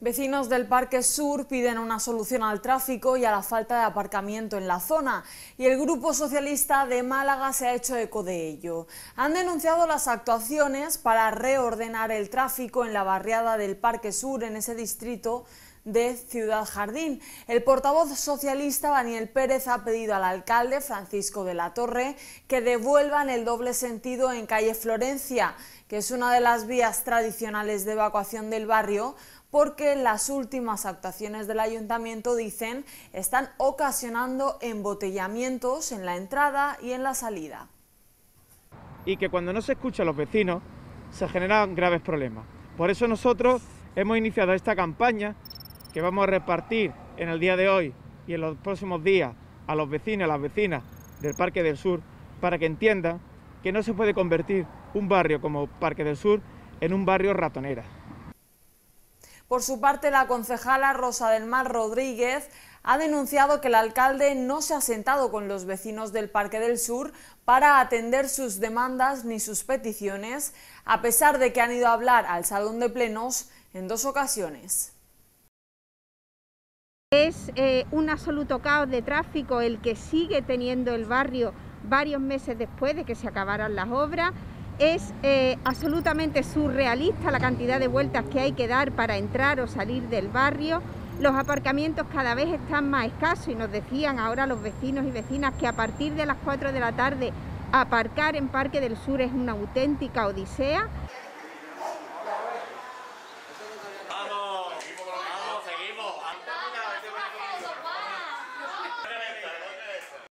Vecinos del Parque Sur piden una solución al tráfico y a la falta de aparcamiento en la zona y el Grupo Socialista de Málaga se ha hecho eco de ello. Han denunciado las actuaciones para reordenar el tráfico en la barriada del Parque Sur en ese distrito de Ciudad Jardín. El portavoz socialista Daniel Pérez ha pedido al alcalde Francisco de la Torre que devuelvan el doble sentido en calle Florencia, que es una de las vías tradicionales de evacuación del barrio, porque las últimas actuaciones del ayuntamiento, dicen, están ocasionando embotellamientos en la entrada y en la salida. Y que cuando no se escucha a los vecinos se generan graves problemas. Por eso nosotros hemos iniciado esta campaña que vamos a repartir en el día de hoy y en los próximos días a los vecinos y las vecinas del Parque del Sur para que entiendan que no se puede convertir un barrio como Parque del Sur en un barrio ratonera. Por su parte, la concejala Rosa del Mar Rodríguez ha denunciado que el alcalde no se ha sentado con los vecinos del Parque del Sur para atender sus demandas ni sus peticiones, a pesar de que han ido a hablar al Salón de Plenos en dos ocasiones. Es eh, un absoluto caos de tráfico el que sigue teniendo el barrio varios meses después de que se acabaran las obras. Es eh, absolutamente surrealista la cantidad de vueltas que hay que dar para entrar o salir del barrio. Los aparcamientos cada vez están más escasos y nos decían ahora los vecinos y vecinas que a partir de las 4 de la tarde aparcar en Parque del Sur es una auténtica odisea.